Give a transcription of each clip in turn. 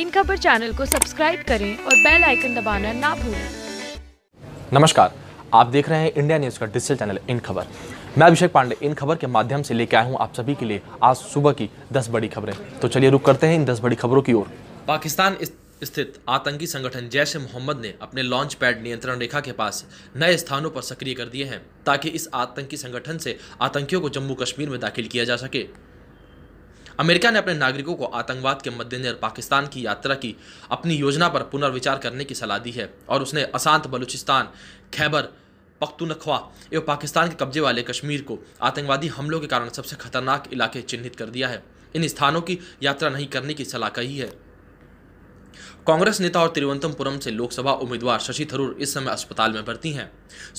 इन खबर चैनल को सब्सक्राइब करें और बेल आइकन दबाना ना भूलें नमस्कार आप देख रहे हैं इंडिया न्यूज़ का डिजिटल चैनल इन खबर मैं अभिषेक पांडे इन खबर के माध्यम से लेके आया हूं आप सभी के लिए आज सुबह की 10 बड़ी खबरें तो चलिए रुक करते हैं इन 10 बड़ी खबरों की ओर पाकिस्तान स्थित आतंकी संगठन जैश ए मोहम्मद ने अपने लॉन्च पैड नियंत्रण रेखा के पास नए स्थानों पर सक्रिय कर दिए हैं ताकि इस आतंकी संगठन से आतंकियों को जम्मू कश्मीर में दाखिल किया जा सके अमेरिका ने अपने नागरिकों को आतंकवाद के मद्देनजर पाकिस्तान की यात्रा की अपनी योजना पर पुनर्विचार करने की सलाह दी है और उसने अशांत बलूचिस्तान खैबर पख्तूनख्वा एवं पाकिस्तान के कब्जे वाले कश्मीर को आतंकवादी हमलों के कारण सबसे खतरनाक इलाके चिन्हित कर दिया है इन स्थानों की यात्रा नहीं करने की सलाह कही है कांग्रेस नेता और तिरुवनंतपुरम से लोकसभा उम्मीदवार शशि थरूर इस समय अस्पताल में भर्ती हैं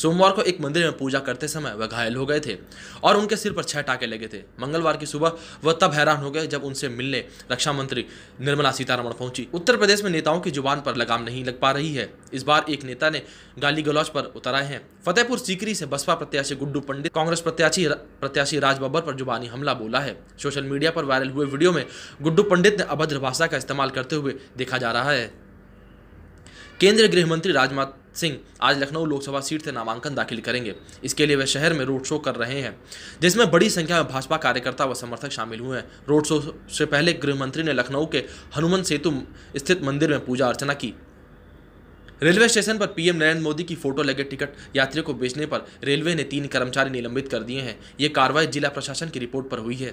सोमवार को एक मंदिर में पूजा करते समय वह घायल हो गए थे और उनके सिर पर छह टाके लगे थे मंगलवार की सुबह वह तब हैरान हो गए जब उनसे मिलने रक्षा मंत्री निर्मला सीतारमण पहुंची उत्तर प्रदेश में नेताओं की जुबान पर लगाम नहीं लग पा रही है इस बार एक नेता ने गाली गलौज पर उतराए हैं फतेहपुर सीकरी से बसपा प्रत्याशी गुड्डू पंडित कांग्रेस प्रत्याशी प्रत्याशी राज बब्बर पर जुबानी हमला बोला है सोशल मीडिया पर वायरल हुए वीडियो में गुड्डू पंडित ने अभद्र भाषा का इस्तेमाल करते हुए देखा जा रहा है है केंद्रीय गृह मंत्री राजनाथ सिंह आज लखनऊ लोकसभा सीट से नामांकन दाखिल करेंगे इसके लिए वे शहर में रोड शो कर रहे हैं जिसमें बड़ी संख्या में भाजपा कार्यकर्ता व समर्थक शामिल हुए हैं रोड शो से पहले गृहमंत्री ने लखनऊ के हनुमान सेतु स्थित मंदिर में पूजा अर्चना की रेलवे स्टेशन पर पीएम नरेंद्र मोदी की फोटो लगे टिकट यात्रियों को बेचने पर रेलवे ने तीन कर्मचारी निलंबित कर दिए हैं ये कार्रवाई जिला प्रशासन की रिपोर्ट पर हुई है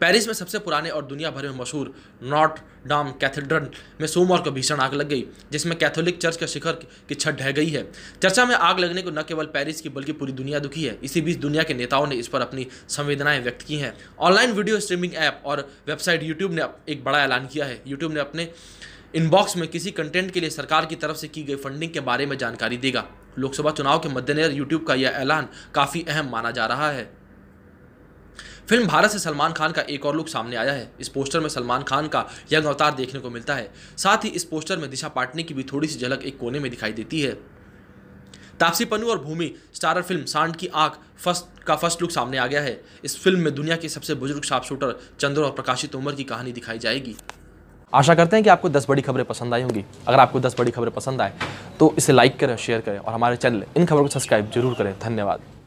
पेरिस में सबसे पुराने और दुनिया भर में मशहूर नॉट डाम कैथेड्रल में सोमवार को भीषण आग लग गई जिसमें कैथोलिक चर्च का शिखर की छत ढह गई है चर्चा में आग लगने को न केवल पेरिस की बल्कि पूरी दुनिया दुखी है इसी बीच दुनिया के नेताओं ने इस पर अपनी संवेदनाएं व्यक्त की हैं ऑनलाइन वीडियो स्ट्रीमिंग ऐप और वेबसाइट यूट्यूब ने एक बड़ा ऐलान किया है यूट्यूब ने अपने इनबॉक्स में किसी कंटेंट के लिए सरकार की तरफ से की गई फंडिंग के बारे में जानकारी देगा लोकसभा चुनाव के मद्देनजर यूट्यूब का यह ऐलान काफ़ी अहम माना जा रहा है फिल्म भारत से सलमान खान का एक और लुक सामने आया है इस पोस्टर में सलमान खान का यंग अवतार देखने को मिलता है साथ ही इस पोस्टर में दिशा पाटनी की भी थोड़ी सी झलक एक कोने में दिखाई देती है तापसी पन्नू और भूमि स्टारर फिल्म सांड की आंख फर्स्ट का फर्स्ट लुक सामने आ गया है इस फिल्म में दुनिया के सबसे बुजुर्ग शूटर चंद्र और प्रकाशित उमर की कहानी दिखाई जाएगी आशा करते हैं कि आपको 10 बड़ी खबरें पसंद आई होंगी अगर आपको 10 बड़ी खबरें पसंद आए तो इसे लाइक करें शेयर करें और हमारे चैनल इन खबरों को सब्सक्राइब जरूर करें धन्यवाद